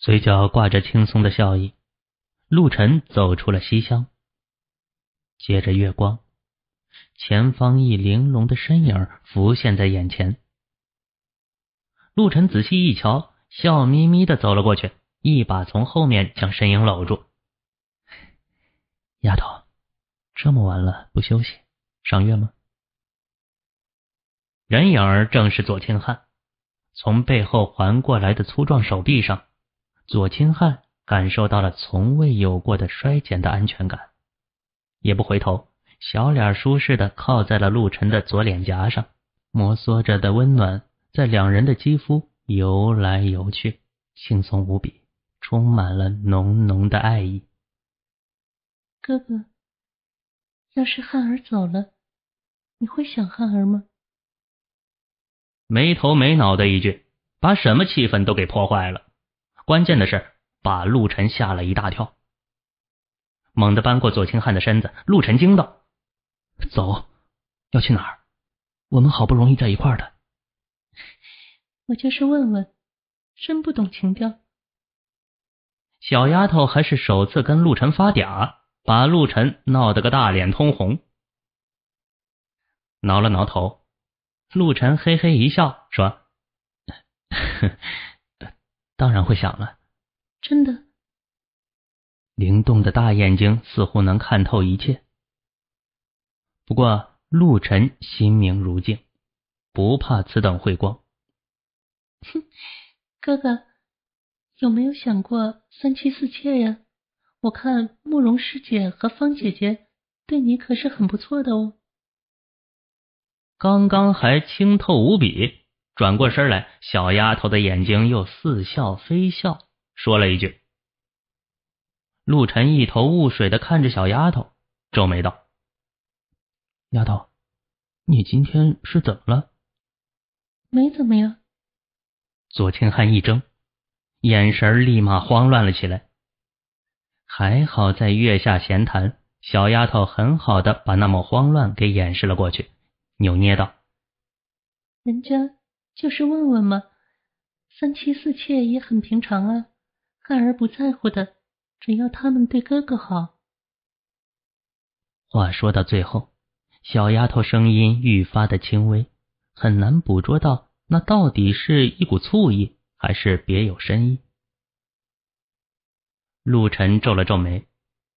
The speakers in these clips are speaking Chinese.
嘴角挂着轻松的笑意，陆晨走出了西厢。借着月光，前方一玲珑的身影浮现在眼前。陆晨仔细一瞧，笑眯眯的走了过去，一把从后面将身影搂住。丫头，这么晚了不休息，赏月吗？人影儿正是左庆汉，从背后环过来的粗壮手臂上。左清汉感受到了从未有过的衰减的安全感，也不回头，小脸舒适的靠在了陆晨的左脸颊上，摩挲着的温暖在两人的肌肤游来游去，轻松无比，充满了浓浓的爱意。哥哥，要是汉儿走了，你会想汉儿吗？没头没脑的一句，把什么气氛都给破坏了。关键的是，把陆晨吓了一大跳。猛地扳过左清汉的身子，陆晨惊道：“走，要去哪儿？我们好不容易在一块儿的。”我就是问问，真不懂情调。小丫头还是首次跟陆晨发嗲，把陆晨闹得个大脸通红，挠了挠头，陆晨嘿嘿一笑说：“ 当然会想了，真的。灵动的大眼睛似乎能看透一切。不过陆晨心明如镜，不怕此等慧光。哼，哥哥有没有想过三妻四妾呀？我看慕容师姐和方姐姐对你可是很不错的哦。刚刚还清透无比。转过身来，小丫头的眼睛又似笑非笑，说了一句：“陆晨，一头雾水的看着小丫头，皱眉道：‘丫头，你今天是怎么了？’没怎么样。”左清汉一怔，眼神立马慌乱了起来。还好在月下闲谈，小丫头很好的把那抹慌乱给掩饰了过去，扭捏道：“人家。”就是问问嘛，三妻四妾也很平常啊，孩儿不在乎的，只要他们对哥哥好。话说到最后，小丫头声音愈发的轻微，很难捕捉到那到底是一股醋意，还是别有深意。陆晨皱了皱眉，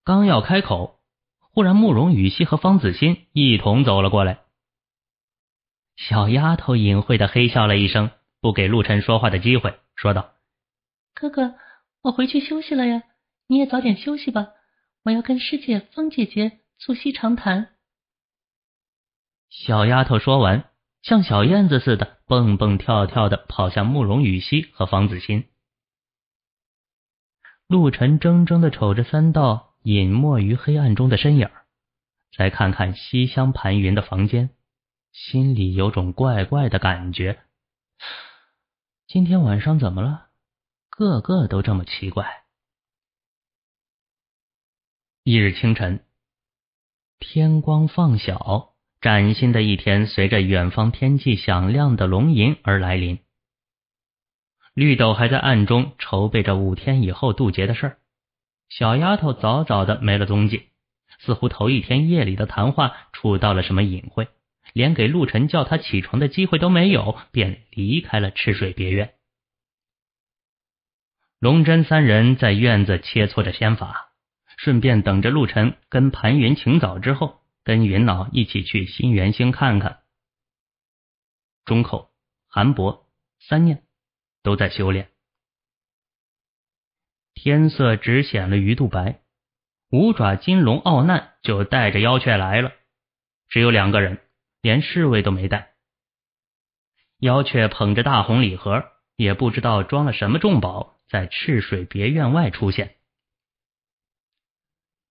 刚要开口，忽然慕容雨西和方子欣一同走了过来。小丫头隐晦的嘿笑了一声，不给陆晨说话的机会，说道：“哥哥，我回去休息了呀，你也早点休息吧，我要跟师姐方姐姐促膝长谈。”小丫头说完，像小燕子似的蹦蹦跳跳的跑向慕容雨熙和方子欣。陆晨怔怔的瞅着三道隐没于黑暗中的身影再看看西厢盘云的房间。心里有种怪怪的感觉，今天晚上怎么了？个个都这么奇怪。一日清晨，天光放晓，崭新的一天随着远方天际响亮的龙吟而来临。绿豆还在暗中筹备着五天以后渡劫的事儿，小丫头早早的没了踪迹，似乎头一天夜里的谈话触到了什么隐晦。连给陆晨叫他起床的机会都没有，便离开了赤水别院。龙真三人在院子切磋着仙法，顺便等着陆晨跟盘云请早之后，跟云老一起去新元星看看。钟口、韩博、三念都在修炼。天色只显了鱼肚白，五爪金龙傲难就带着妖雀来了，只有两个人。连侍卫都没带，妖雀捧着大红礼盒，也不知道装了什么重宝，在赤水别院外出现。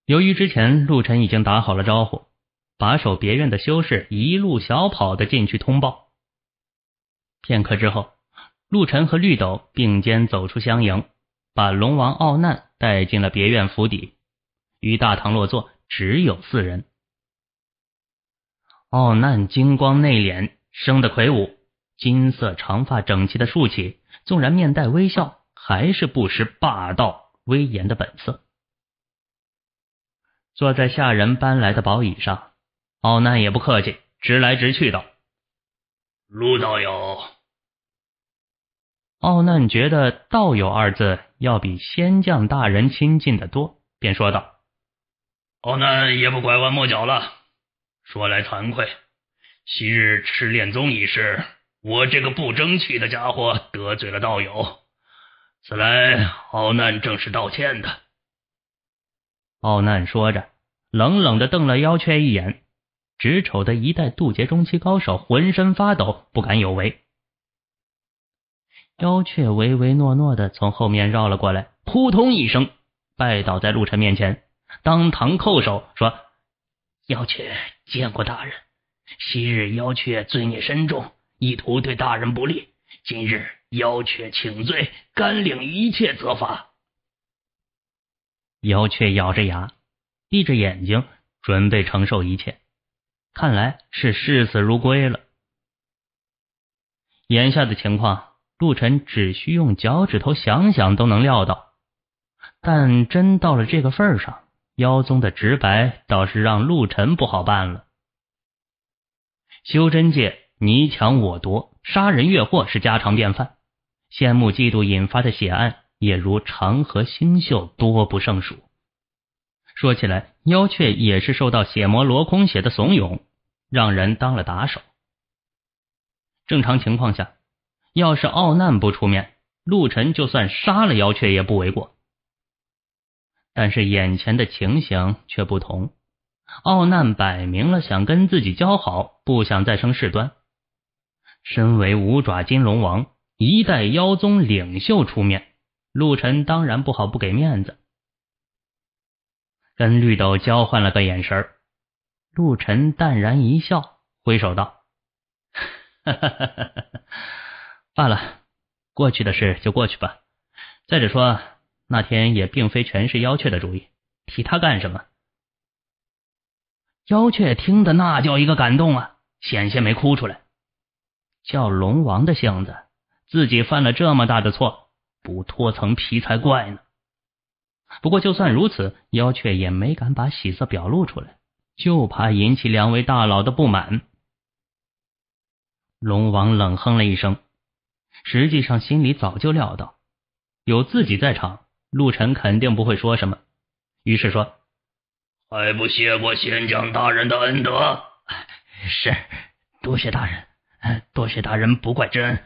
由于之前陆晨已经打好了招呼，把守别院的修士一路小跑的进去通报。片刻之后，陆晨和绿斗并肩走出相迎，把龙王傲难带进了别院府邸，于大堂落座，只有四人。傲难金光内敛，生得魁梧，金色长发整齐的竖起，纵然面带微笑，还是不失霸道威严的本色。坐在下人搬来的宝椅上，奥难也不客气，直来直去道：“陆道友。”奥难觉得“道友”二字要比“仙将大人”亲近的多，便说道：“奥难也不拐弯抹角了。”说来惭愧，昔日赤练宗一事，我这个不争气的家伙得罪了道友，此来好难正是道歉的。傲难说着，冷冷的瞪了妖雀一眼，直瞅得一代渡劫中期高手浑身发抖，不敢有为。妖雀唯唯诺诺的从后面绕了过来，扑通一声拜倒在陆晨面前，当堂叩首说。妖雀见过大人。昔日妖雀罪孽深重，意图对大人不利。今日妖雀请罪，甘领一切责罚。妖雀咬着牙，闭着眼睛，准备承受一切，看来是视死如归了。眼下的情况，陆晨只需用脚趾头想想都能料到，但真到了这个份儿上。妖宗的直白倒是让陆晨不好办了。修真界你抢我夺，杀人越货是家常便饭，羡慕嫉妒引发的血案也如长河星宿多不胜数。说起来，妖雀也是受到血魔罗空血的怂恿，让人当了打手。正常情况下，要是奥难不出面，陆晨就算杀了妖雀也不为过。但是眼前的情形却不同，傲难摆明了想跟自己交好，不想再生事端。身为五爪金龙王、一代妖宗领袖出面，陆晨当然不好不给面子，跟绿豆交换了个眼神，陆晨淡然一笑，挥手道：“罢了，过去的事就过去吧。再者说。”那天也并非全是妖雀的主意，提他干什么？妖雀听得那叫一个感动啊，险些没哭出来。叫龙王的性子，自己犯了这么大的错，不脱层皮才怪呢。不过就算如此，妖雀也没敢把喜色表露出来，就怕引起两位大佬的不满。龙王冷哼了一声，实际上心里早就料到，有自己在场。陆晨肯定不会说什么，于是说：“还不谢过县长大人的恩德，是多谢大人，多谢大人不怪之恩。”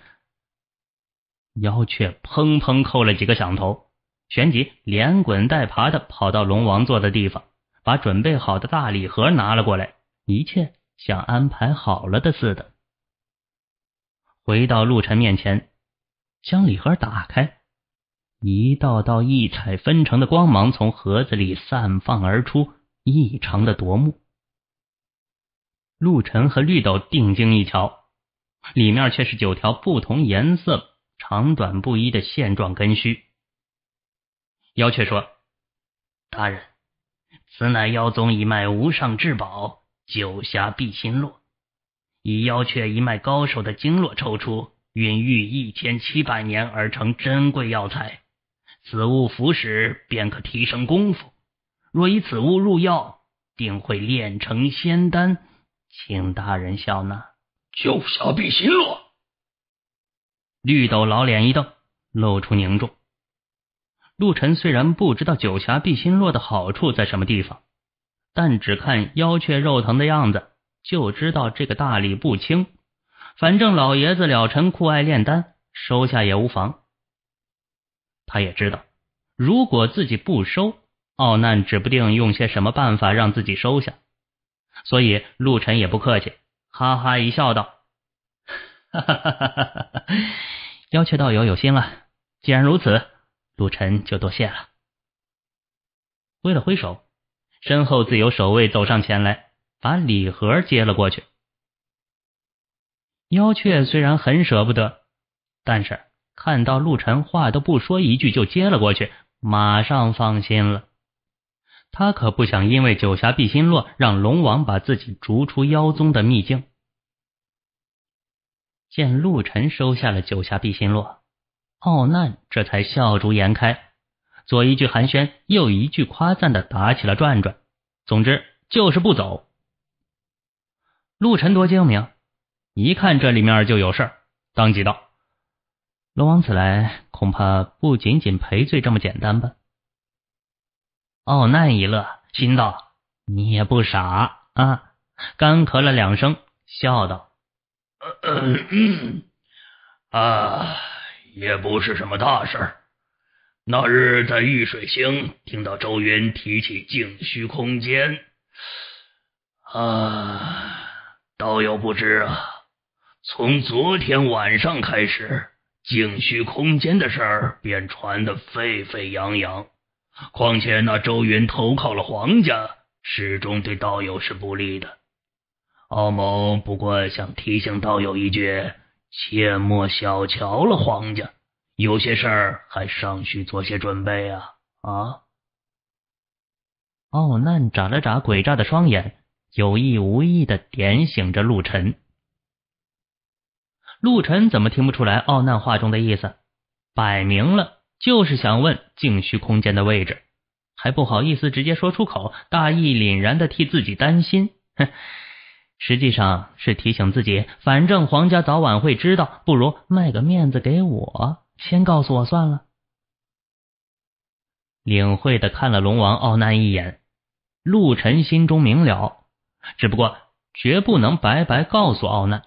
妖雀砰砰扣了几个响头，旋即连滚带爬的跑到龙王坐的地方，把准备好的大礼盒拿了过来，一切像安排好了的似的，回到陆晨面前，将礼盒打开。一道道异彩纷呈的光芒从盒子里散放而出，异常的夺目。陆晨和绿豆定睛一瞧，里面却是九条不同颜色、长短不一的线状根须。妖雀说：“大人，此乃妖宗一脉无上至宝九霞碧心络，以妖雀一脉高手的经络抽出，孕育一千七百年而成珍贵药材。”此物服食便可提升功夫，若以此物入药，定会炼成仙丹。请大人笑纳九侠辟心落。绿豆老脸一瞪，露出凝重。陆晨虽然不知道九侠碧心落的好处在什么地方，但只看妖雀肉疼的样子，就知道这个大礼不轻。反正老爷子了尘酷爱炼丹，收下也无妨。他也知道，如果自己不收，傲难指不定用些什么办法让自己收下。所以陆晨也不客气，哈哈一笑，道：“哈哈哈哈哈，妖雀道友有心了，既然如此，陆晨就多谢了。”挥了挥手，身后自有守卫走上前来，把礼盒接了过去。妖雀虽然很舍不得，但是……看到陆晨话都不说一句就接了过去，马上放心了。他可不想因为九霞碧心落让龙王把自己逐出妖宗的秘境。见陆晨收下了九霞碧心落，傲难这才笑逐颜开，左一句寒暄，右一句夸赞的打起了转转。总之就是不走。陆晨多精明，一看这里面就有事儿，当即道。龙王此来，恐怕不仅仅赔罪这么简单吧？奥难一乐，心道：“你也不傻啊！”干咳了两声，笑道：“ 啊，也不是什么大事儿。那日在玉水星听到周云提起静虚空间，啊，道友不知啊，从昨天晚上开始。”静虚空间的事儿便传得沸沸扬扬，况且那周云投靠了黄家，始终对道友是不利的。奥某不过想提醒道友一句，切莫小瞧了黄家，有些事儿还尚需做些准备啊！啊！傲难眨了眨诡诈的双眼，有意无意的点醒着陆晨。陆晨怎么听不出来奥难话中的意思？摆明了就是想问静虚空间的位置，还不好意思直接说出口，大义凛然的替自己担心，哼，实际上是提醒自己，反正皇家早晚会知道，不如卖个面子给我，先告诉我算了。领会的看了龙王奥难一眼，陆晨心中明了，只不过绝不能白白告诉奥难。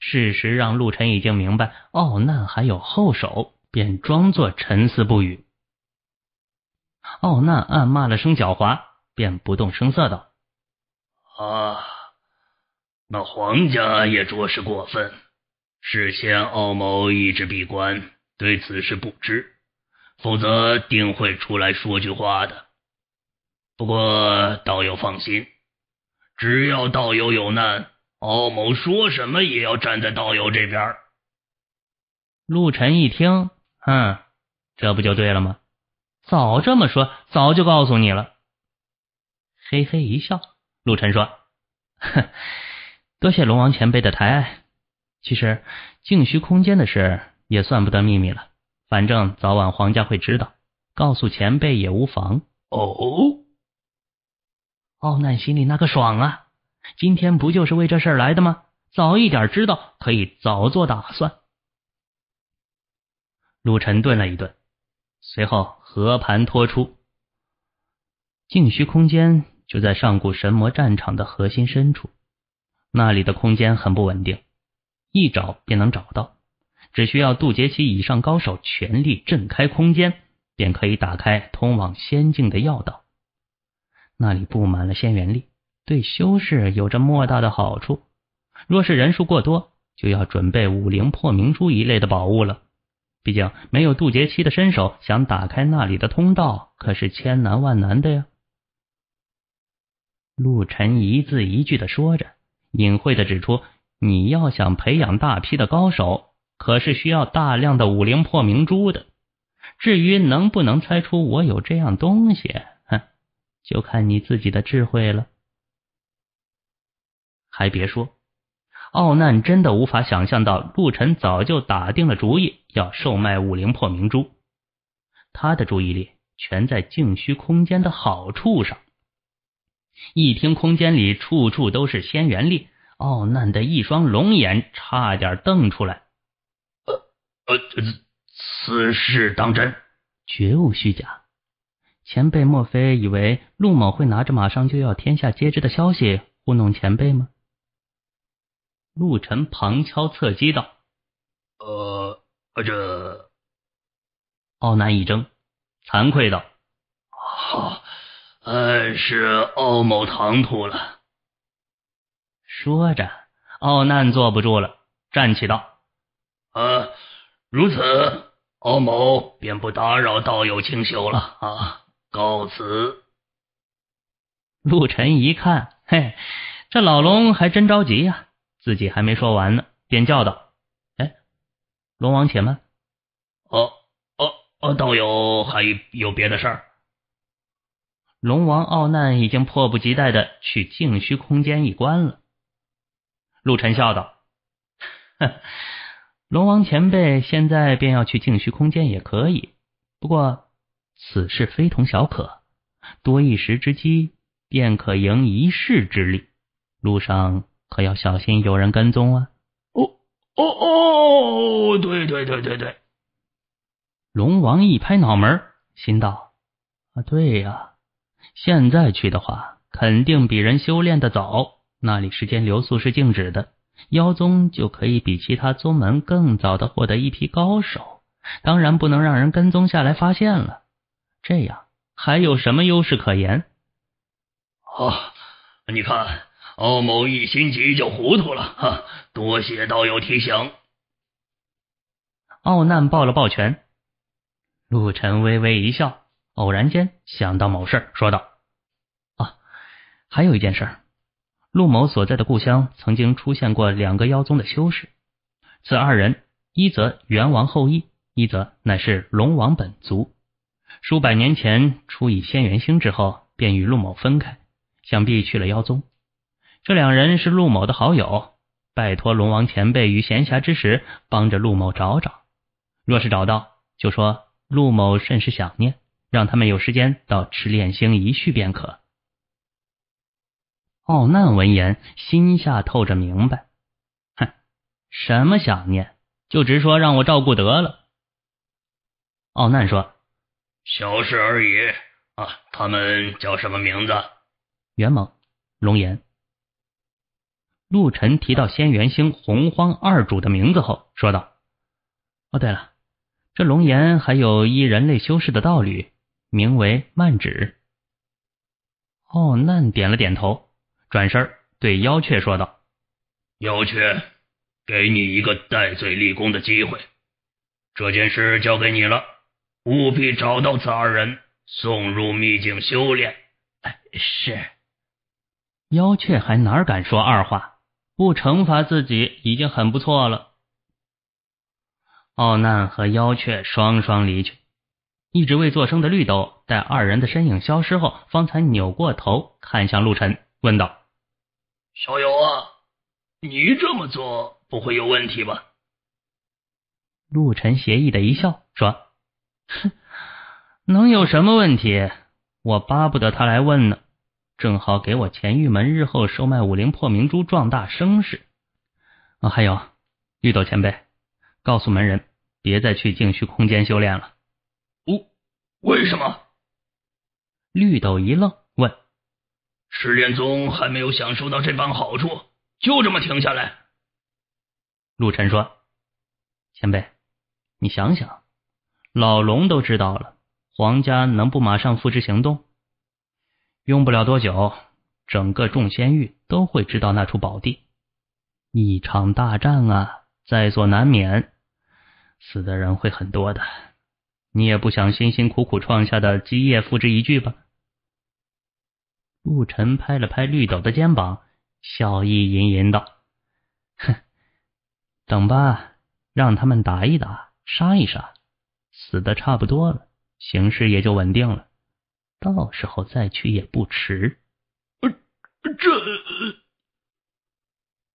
事实让陆晨已经明白奥难还有后手，便装作沉思不语。奥难暗骂了声狡猾，便不动声色道：“啊，那黄家也着实过分。事先奥某一直闭关，对此事不知，否则定会出来说句话的。不过道友放心，只要道友有难。”欧某说什么也要站在道友这边。陆晨一听，嗯，这不就对了吗？早这么说，早就告诉你了。嘿嘿一笑，陆晨说：“哼，多谢龙王前辈的抬爱。其实静虚空间的事也算不得秘密了，反正早晚皇家会知道，告诉前辈也无妨。”哦，傲难心里那个爽啊！今天不就是为这事来的吗？早一点知道，可以早做打算。陆晨顿了一顿，随后和盘托出：静虚空间就在上古神魔战场的核心深处，那里的空间很不稳定，一找便能找到。只需要渡劫期以上高手全力震开空间，便可以打开通往仙境的要道。那里布满了仙元力。对修士有着莫大的好处。若是人数过多，就要准备五灵破明珠一类的宝物了。毕竟没有渡劫期的身手，想打开那里的通道，可是千难万难的呀。陆晨一字一句的说着，隐晦的指出：你要想培养大批的高手，可是需要大量的五灵破明珠的。至于能不能猜出我有这样东西，哼，就看你自己的智慧了。还别说，奥难真的无法想象到陆晨早就打定了主意要售卖五灵破明珠，他的注意力全在静虚空间的好处上。一听空间里处处都是仙元力，奥难的一双龙眼差点瞪出来。呃呃，此此事当真，绝无虚假。前辈莫非以为陆某会拿着马上就要天下皆知的消息糊弄前辈吗？陆晨旁敲侧击道：“呃，这……”傲难一怔，惭愧道：“哦，是傲某唐突了。”说着，傲难坐不住了，站起道：“呃，如此，奥某便不打扰道友清修了啊，告辞。”陆晨一看，嘿，这老龙还真着急呀。自己还没说完呢，便叫道：“哎，龙王且慢！哦哦哦，道友还有别的事儿？”龙王傲难已经迫不及待的去静虚空间一观了。陆晨笑道：“龙王前辈，现在便要去静虚空间也可以，不过此事非同小可，多一时之机，便可赢一世之力。路上。”可要小心有人跟踪啊！哦哦哦，对对对对对，龙王一拍脑门，心道：啊，对呀，现在去的话，肯定比人修炼的早。那里时间流速是静止的，妖宗就可以比其他宗门更早的获得一批高手。当然，不能让人跟踪下来发现了，这样还有什么优势可言？啊，你看。欧某一心急就糊涂了，哈，多谢道友提醒。奥难抱了抱拳，陆晨微微一笑，偶然间想到某事说道：“啊，还有一件事，陆某所在的故乡曾经出现过两个妖宗的修士，此二人一则元王后裔，一则乃是龙王本族，数百年前出以仙元星之后，便与陆某分开，想必去了妖宗。”这两人是陆某的好友，拜托龙王前辈于闲暇之时帮着陆某找找。若是找到，就说陆某甚是想念，让他们有时间到赤练星一叙便可。傲难闻言，心下透着明白，哼，什么想念，就直说让我照顾得了。傲难说：“小事而已啊，他们叫什么名字？”元猛、龙岩。陆晨提到仙元星洪荒二主的名字后，说道：“哦，对了，这龙岩还有一人类修士的道侣，名为曼芷。”奥难点了点头，转身对妖雀说道：“妖雀，给你一个戴罪立功的机会，这件事交给你了，务必找到此二人，送入秘境修炼。”是。妖雀还哪敢说二话。不惩罚自己已经很不错了。傲难和妖雀双双离去，一直未作声的绿豆在二人的身影消失后，方才扭过头看向陆晨，问道：“小友啊，你这么做不会有问题吧？”陆晨邪意的一笑，说：“哼，能有什么问题？我巴不得他来问呢。”正好给我前玉门日后售卖武灵破明珠壮大声势。啊，还有，绿豆前辈，告诉门人，别再去静虚空间修炼了。哦，为什么？绿豆一愣，问：“十连宗还没有享受到这般好处，就这么停下来？”陆晨说：“前辈，你想想，老龙都知道了，皇家能不马上付之行动？”用不了多久，整个众仙域都会知道那处宝地。一场大战啊，在所难免，死的人会很多的。你也不想辛辛苦苦创下的基业付之一炬吧？陆晨拍了拍绿斗的肩膀，笑意盈盈道：“哼，等吧，让他们打一打，杀一杀，死的差不多了，形势也就稳定了。”到时候再去也不迟。这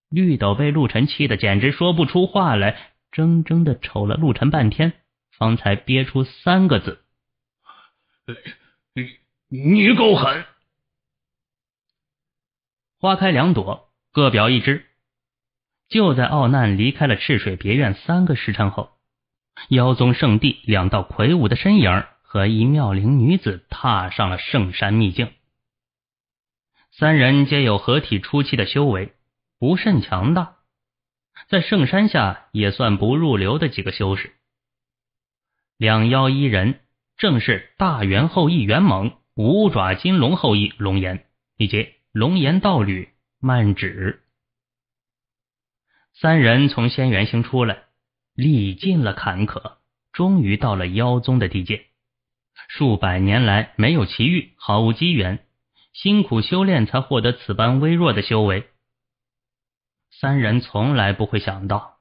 绿豆被陆晨气得简直说不出话来，怔怔的瞅了陆晨半天，方才憋出三个字：“你你够狠！”花开两朵，各表一枝。就在奥难离开了赤水别院三个时辰后，妖宗圣地两道魁梧的身影。和一妙龄女子踏上了圣山秘境。三人皆有合体初期的修为，不甚强大，在圣山下也算不入流的几个修士。两妖一人，正是大元后裔元猛、五爪金龙后裔龙岩以及龙岩道侣曼芷。三人从仙元星出来，历尽了坎坷，终于到了妖宗的地界。数百年来没有奇遇，毫无机缘，辛苦修炼才获得此般微弱的修为。三人从来不会想到，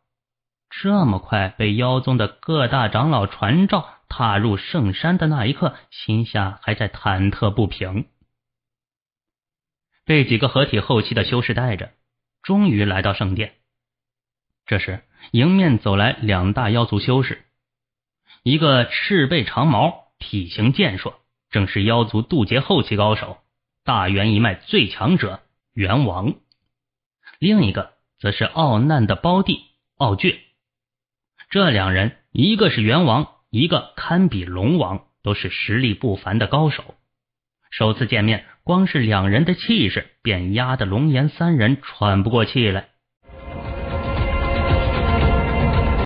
这么快被妖宗的各大长老传召，踏入圣山的那一刻，心下还在忐忑不平。被几个合体后期的修士带着，终于来到圣殿。这时，迎面走来两大妖族修士，一个赤背长毛。体型健硕，正是妖族渡劫后期高手，大元一脉最强者元王。另一个则是傲难的胞弟傲倔。这两人，一个是元王，一个堪比龙王，都是实力不凡的高手。首次见面，光是两人的气势，便压得龙岩三人喘不过气来。